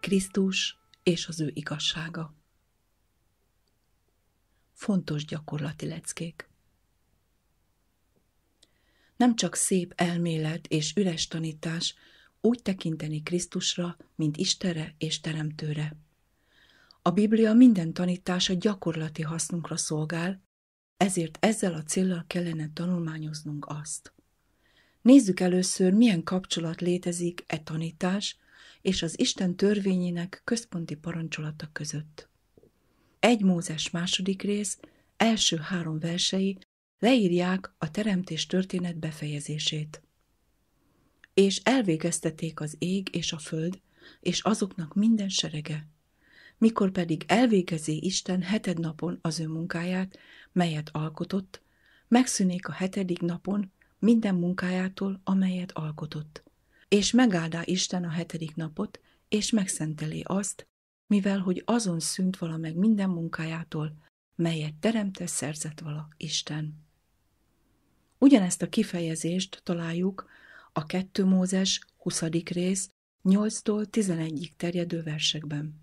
Krisztus és az ő igazsága. Fontos gyakorlati leckék. Nem csak szép elmélet és üres tanítás úgy tekinteni Krisztusra, mint Istere és Teremtőre. A Biblia minden tanítása gyakorlati hasznunkra szolgál, ezért ezzel a célral kellene tanulmányoznunk azt. Nézzük először, milyen kapcsolat létezik e tanítás és az Isten törvényének központi parancsolata között. Egy Mózes második rész, első három versei leírják a teremtés történet befejezését. És elvégezteték az ég és a föld, és azoknak minden serege. Mikor pedig elvégezi Isten heted napon az ő munkáját, melyet alkotott, megszűnik a hetedik napon minden munkájától, amelyet alkotott és megáldá Isten a hetedik napot, és megszentelé azt, mivel hogy azon szűnt vala meg minden munkájától, melyet teremte szerzett vala Isten. Ugyanezt a kifejezést találjuk a 2 Mózes 20. rész 8-tól 11-ig terjedő versekben.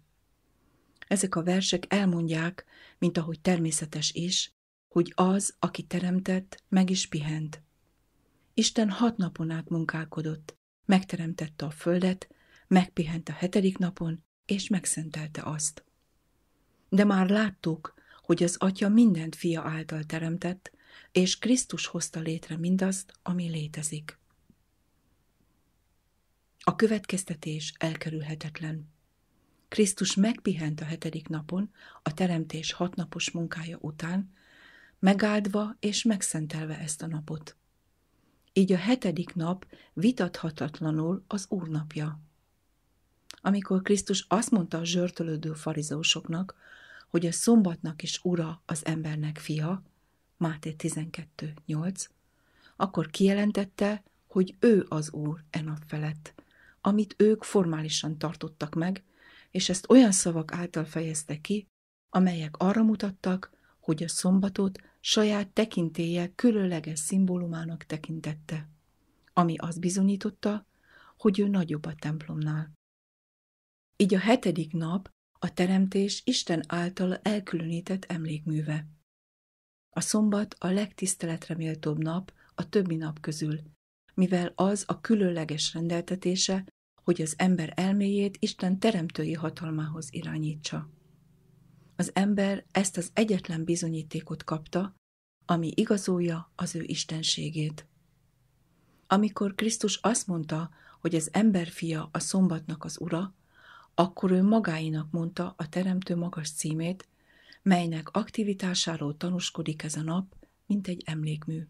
Ezek a versek elmondják, mint ahogy természetes is, hogy az, aki teremtett, meg is pihent. Isten hat napon át munkálkodott, megteremtette a földet, megpihent a hetedik napon, és megszentelte azt. De már láttuk, hogy az Atya mindent fia által teremtett, és Krisztus hozta létre mindazt, ami létezik. A következtetés elkerülhetetlen. Krisztus megpihent a hetedik napon, a teremtés hatnapos munkája után, megáldva és megszentelve ezt a napot. Így a hetedik nap vitathatatlanul az úrnapja. Amikor Krisztus azt mondta a zsörtölődő farizósoknak, hogy a szombatnak is ura az embernek fia, Máté 12.8, akkor kijelentette, hogy ő az úr e nap felett, amit ők formálisan tartottak meg, és ezt olyan szavak által fejezte ki, amelyek arra mutattak, hogy a szombatot saját tekintélye különleges szimbólumának tekintette, ami azt bizonyította, hogy ő nagyobb a templomnál. Így a hetedik nap a teremtés Isten által elkülönített emlékműve. A szombat a legtiszteletre méltóbb nap a többi nap közül, mivel az a különleges rendeltetése, hogy az ember elméjét Isten teremtői hatalmához irányítsa. Az ember ezt az egyetlen bizonyítékot kapta, ami igazolja az ő istenségét. Amikor Krisztus azt mondta, hogy az fia a szombatnak az ura, akkor ő magáinak mondta a Teremtő magas címét, melynek aktivitásáról tanúskodik ez a nap, mint egy emlékmű.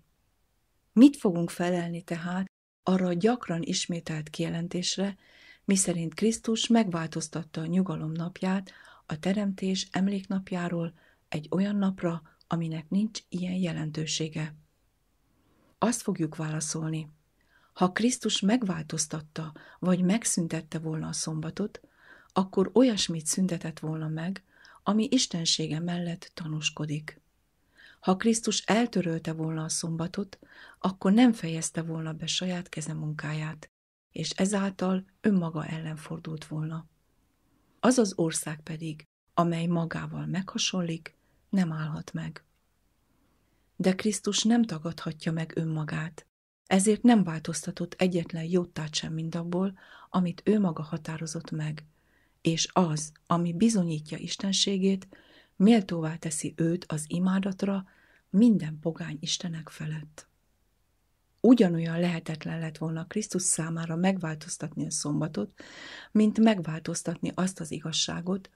Mit fogunk felelni tehát arra a gyakran ismételt kijelentésre, miszerint Krisztus megváltoztatta a nyugalom napját a teremtés emléknapjáról egy olyan napra, aminek nincs ilyen jelentősége. Azt fogjuk válaszolni, ha Krisztus megváltoztatta vagy megszüntette volna a szombatot, akkor olyasmit szüntetett volna meg, ami Istensége mellett tanúskodik. Ha Krisztus eltörölte volna a szombatot, akkor nem fejezte volna be saját kezemunkáját, és ezáltal önmaga ellen fordult volna. Az az ország pedig, amely magával meghasonlik, nem állhat meg. De Krisztus nem tagadhatja meg önmagát, ezért nem változtatott egyetlen jótát sem mindabból, amit ő maga határozott meg, és az, ami bizonyítja Istenségét, méltóvá teszi őt az imádatra minden pogány Istenek felett. Ugyanolyan lehetetlen lett volna Krisztus számára megváltoztatni a szombatot, mint megváltoztatni azt az igazságot,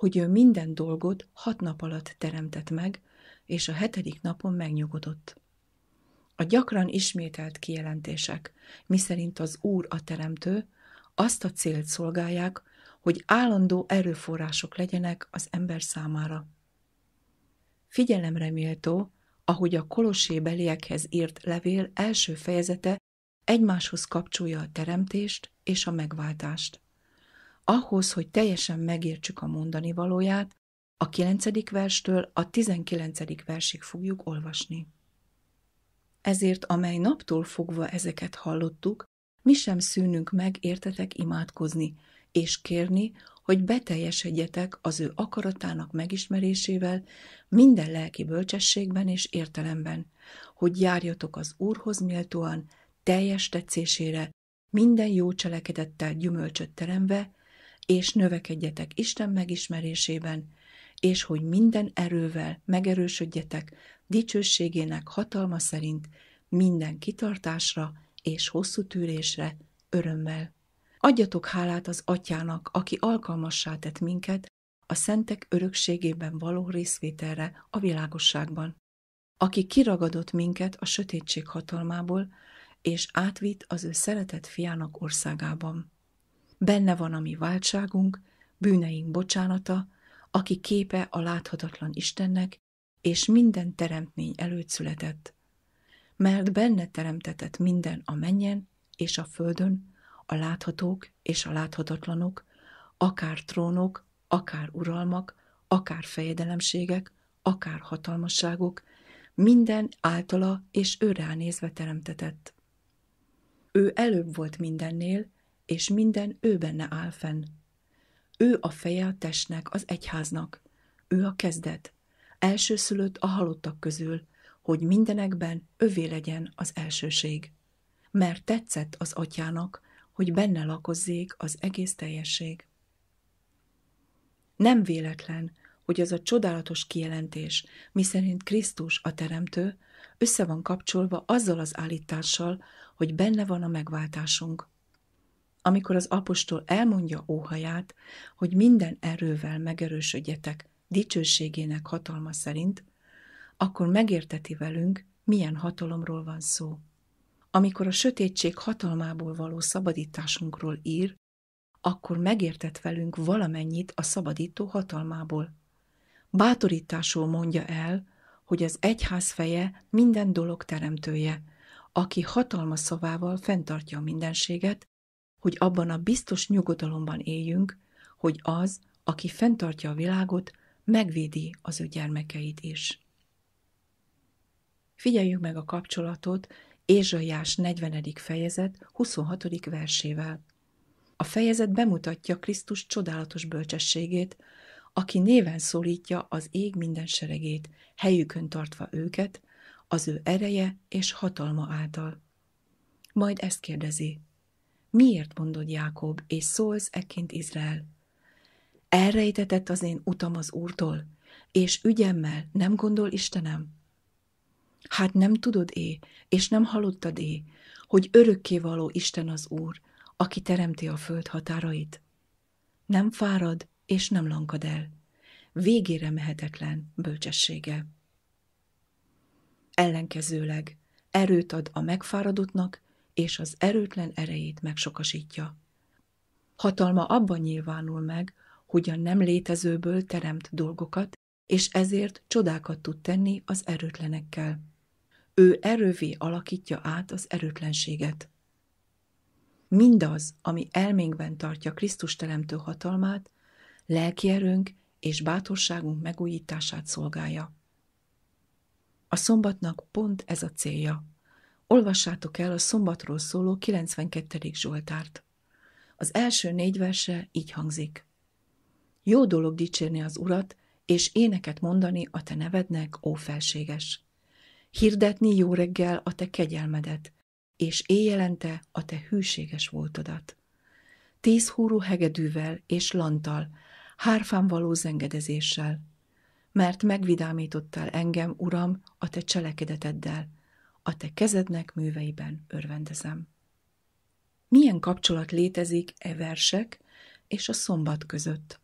hogy ő minden dolgot hat nap alatt teremtett meg, és a hetedik napon megnyugodott. A gyakran ismételt kijelentések, miszerint az Úr a teremtő, azt a célt szolgálják, hogy állandó erőforrások legyenek az ember számára. Figyelemre méltó, ahogy a Kolossé beliekhez írt levél első fejezete egymáshoz kapcsolja a teremtést és a megváltást ahhoz, hogy teljesen megértsük a mondani valóját, a 9. verstől a 19. versig fogjuk olvasni. Ezért, amely naptól fogva ezeket hallottuk, mi sem szűnünk meg értetek imádkozni, és kérni, hogy beteljesedjetek az ő akaratának megismerésével minden lelki bölcsességben és értelemben, hogy járjatok az Úrhoz méltóan, teljes tetszésére, minden jó cselekedettel gyümölcsöt teremve, és növekedjetek Isten megismerésében, és hogy minden erővel megerősödjetek dicsőségének hatalma szerint minden kitartásra és hosszú tűrésre örömmel. Adjatok hálát az Atyának, aki alkalmassá tett minket a szentek örökségében való részvételre a világosságban, aki kiragadott minket a sötétség hatalmából, és átvitt az ő szeretett fiának országában benne van a mi váltságunk, bűneink bocsánata, aki képe a láthatatlan Istennek, és minden teremtmény előtt született. Mert benne teremtetett minden a mennyen és a földön, a láthatók és a láthatatlanok, akár trónok, akár uralmak, akár fejedelemségek, akár hatalmasságok, minden általa és őre nézve teremtetett. Ő előbb volt mindennél, és minden ő benne áll fenn. Ő a feje a testnek, az egyháznak, ő a kezdet, elsőszülött a halottak közül, hogy mindenekben övé legyen az elsőség. Mert tetszett az atyának, hogy benne lakozzék az egész teljesség. Nem véletlen, hogy az a csodálatos kijelentés, miszerint Krisztus a teremtő, össze van kapcsolva azzal az állítással, hogy benne van a megváltásunk, amikor az apostol elmondja óhaját, hogy minden erővel megerősödjetek dicsőségének hatalma szerint, akkor megérteti velünk, milyen hatalomról van szó. Amikor a sötétség hatalmából való szabadításunkról ír, akkor megértett velünk valamennyit a szabadító hatalmából. Bátorításul mondja el, hogy az egyház feje minden dolog teremtője, aki hatalma szavával fenntartja a mindenséget, hogy abban a biztos nyugodalomban éljünk, hogy az, aki fenntartja a világot, megvédi az ő gyermekeit is. Figyeljük meg a kapcsolatot Ézsaiás 40. fejezet 26. versével. A fejezet bemutatja Krisztus csodálatos bölcsességét, aki néven szólítja az ég minden seregét, helyükön tartva őket, az ő ereje és hatalma által. Majd ezt kérdezi. Miért mondod, Jákob, és szólsz ekként Izrael? Elrejtetett az én utam az Úrtól, és ügyemmel nem gondol Istenem? Hát nem tudod é, és nem hallottad é, hogy örökké való Isten az Úr, aki teremti a föld határait? Nem fárad, és nem lankad el. Végére mehetetlen bölcsessége. Ellenkezőleg erőt ad a megfáradottnak, és az erőtlen erejét megsokasítja. Hatalma abban nyilvánul meg, hogy a nem létezőből teremt dolgokat, és ezért csodákat tud tenni az erőtlenekkel. Ő erővé alakítja át az erőtlenséget. Mindaz, ami elménkben tartja Krisztus teremtő hatalmát, lelki erőnk és bátorságunk megújítását szolgálja. A szombatnak pont ez a célja – olvassátok el a szombatról szóló 92. Zsoltárt. Az első négy verse így hangzik. Jó dolog dicsérni az Urat, és éneket mondani a te nevednek, ó felséges. Hirdetni jó reggel a te kegyelmedet, és éjjelente a te hűséges voltodat. Tíz húrú hegedűvel és lantal, hárfán való zengedezéssel, mert megvidámítottál engem, Uram, a te cselekedeteddel, a te kezednek műveiben örvendezem. Milyen kapcsolat létezik e versek és a szombat között?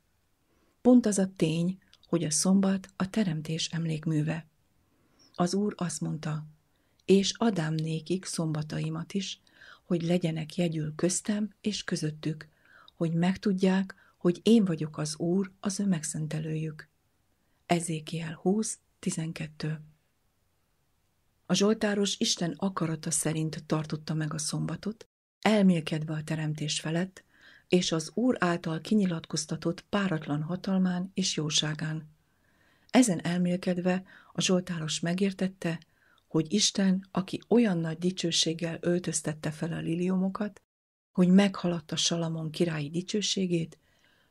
Pont az a tény, hogy a szombat a teremtés emlékműve. Az Úr azt mondta, és adám nékik szombataimat is, hogy legyenek jegyül köztem és közöttük, hogy megtudják, hogy én vagyok az Úr, az ő megszentelőjük. Ezékiel 20, 12. A Zsoltáros Isten akarata szerint tartotta meg a szombatot, elmélkedve a teremtés felett, és az Úr által kinyilatkoztatott páratlan hatalmán és jóságán. Ezen elmélkedve a Zsoltáros megértette, hogy Isten, aki olyan nagy dicsőséggel öltöztette fel a liliomokat, hogy meghaladta Salamon királyi dicsőségét,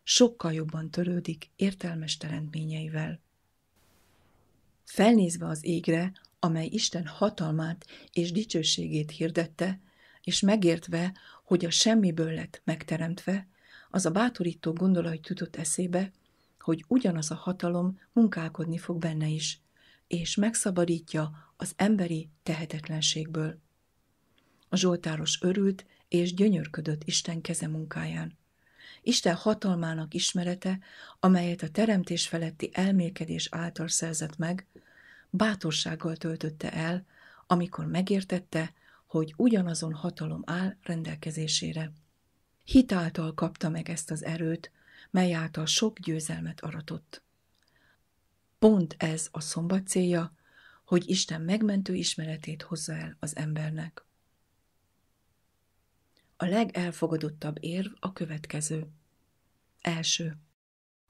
sokkal jobban törődik értelmes teremtményeivel. Felnézve az égre, amely Isten hatalmát és dicsőségét hirdette, és megértve, hogy a semmiből lett megteremtve, az a bátorító gondolat jutott eszébe, hogy ugyanaz a hatalom munkálkodni fog benne is, és megszabadítja az emberi tehetetlenségből. A Zsoltáros örült és gyönyörködött Isten keze munkáján. Isten hatalmának ismerete, amelyet a teremtés feletti elmélkedés által szerzett meg, bátorsággal töltötte el, amikor megértette, hogy ugyanazon hatalom áll rendelkezésére. Hitáltal kapta meg ezt az erőt, mely által sok győzelmet aratott. Pont ez a szombat célja, hogy Isten megmentő ismeretét hozza el az embernek. A legelfogadottabb érv a következő. Első.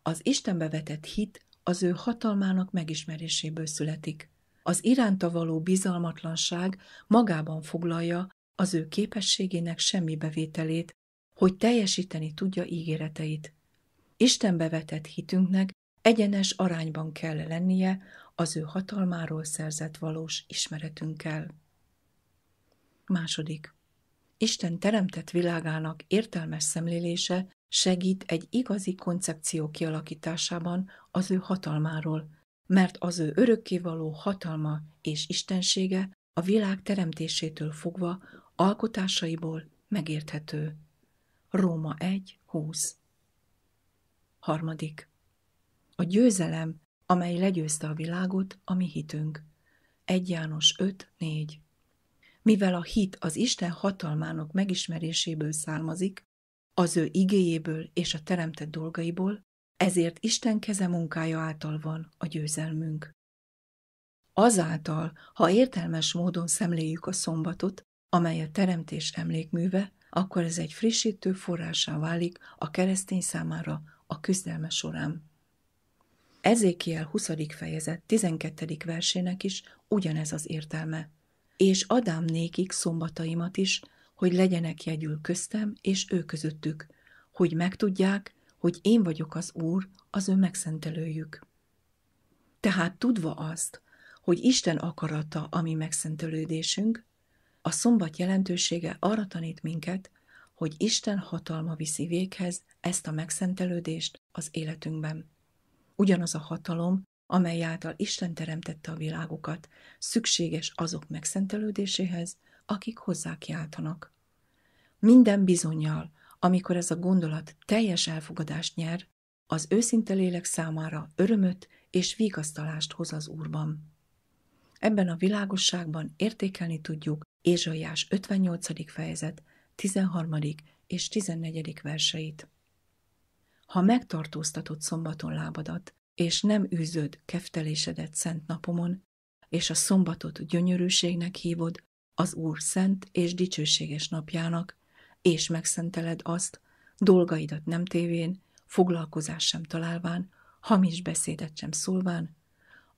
Az Istenbe vetett hit az ő hatalmának megismeréséből születik. Az iránta való bizalmatlanság magában foglalja az ő képességének semmi bevételét, hogy teljesíteni tudja ígéreteit. Istenbe vetett hitünknek egyenes arányban kell lennie az ő hatalmáról szerzett valós ismeretünkkel. Második. Isten teremtett világának értelmes szemlélése segít egy igazi koncepció kialakításában az ő hatalmáról, mert az ő örökkévaló hatalma és istensége a világ teremtésétől fogva alkotásaiból megérthető. Róma 1.20 Harmadik. A győzelem, amely legyőzte a világot, a mi hitünk. 1 János 5.4 Mivel a hit az Isten hatalmának megismeréséből származik, az ő igéjéből és a teremtett dolgaiból, ezért Isten keze munkája által van a győzelmünk. Azáltal, ha értelmes módon szemléljük a szombatot, amely a teremtés emlékműve, akkor ez egy frissítő forrásá válik a keresztény számára a küzdelme során. Ezékiel 20. fejezet 12. versének is ugyanez az értelme. És Adám nékik szombataimat is hogy legyenek jegyül köztem és ő közöttük, hogy megtudják, hogy én vagyok az Úr, az ő megszentelőjük. Tehát tudva azt, hogy Isten akarata a mi megszentelődésünk, a szombat jelentősége arra tanít minket, hogy Isten hatalma viszi véghez ezt a megszentelődést az életünkben. Ugyanaz a hatalom, amely által Isten teremtette a világokat, szükséges azok megszentelődéséhez, akik hozzá kiáltanak. Minden bizonyal, amikor ez a gondolat teljes elfogadást nyer, az őszinte lélek számára örömöt és vigasztalást hoz az Úrban. Ebben a világosságban értékelni tudjuk Ézsaiás 58. fejezet 13. és 14. verseit. Ha megtartóztatod szombaton lábadat, és nem űzöd keftelésedet szent napomon, és a szombatot gyönyörűségnek hívod, az Úr szent és dicsőséges napjának, és megszenteled azt, dolgaidat nem tévén, foglalkozás sem találván, hamis beszédet sem szólván,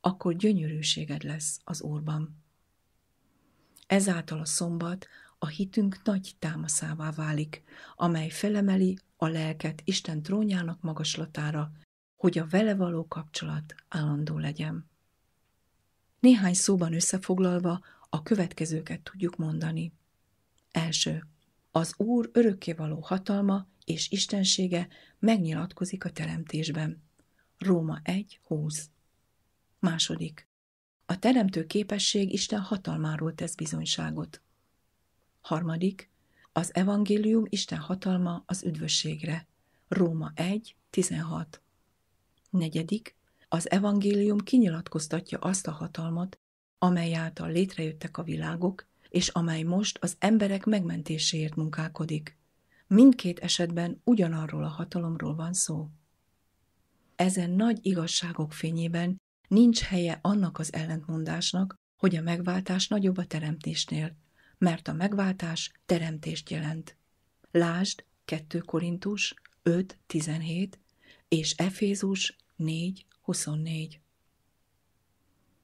akkor gyönyörűséged lesz az Úrban. Ezáltal a szombat a hitünk nagy támaszává válik, amely felemeli a lelket Isten trónjának magaslatára, hogy a vele való kapcsolat állandó legyen. Néhány szóban összefoglalva a következőket tudjuk mondani. Első. Az Úr örökkévaló hatalma és istensége megnyilatkozik a teremtésben. Róma 1.20. Második. A teremtő képesség Isten hatalmáról tesz bizonyságot. Harmadik. Az evangélium Isten hatalma az üdvösségre. Róma 1.16. Negyedik. Az evangélium kinyilatkoztatja azt a hatalmat, amely által létrejöttek a világok, és amely most az emberek megmentéséért munkálkodik. Mindkét esetben ugyanarról a hatalomról van szó. Ezen nagy igazságok fényében nincs helye annak az ellentmondásnak, hogy a megváltás nagyobb a teremtésnél, mert a megváltás teremtést jelent. Lásd 2 Korintus 5.17 és Efézus 4.24.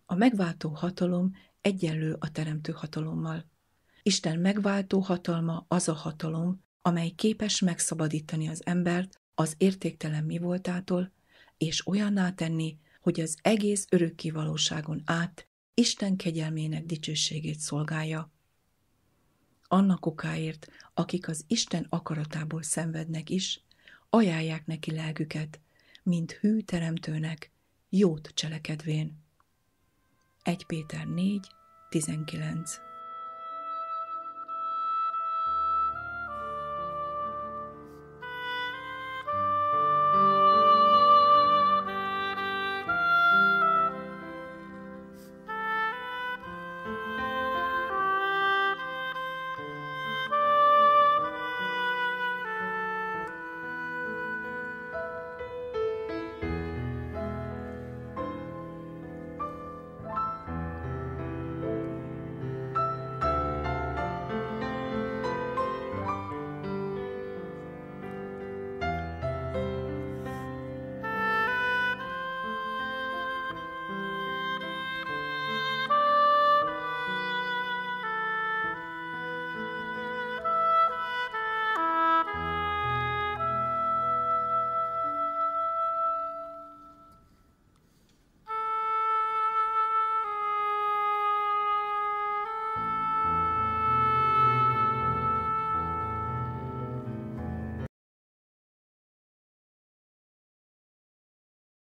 A megváltó hatalom egyenlő a teremtő hatalommal. Isten megváltó hatalma az a hatalom, amely képes megszabadítani az embert az értéktelen mi voltától, és olyanná tenni, hogy az egész örökké valóságon át Isten kegyelmének dicsőségét szolgálja. Annak okáért, akik az Isten akaratából szenvednek is, ajánlják neki lelküket, mint hű teremtőnek, jót cselekedvén. 1 Péter 4, 19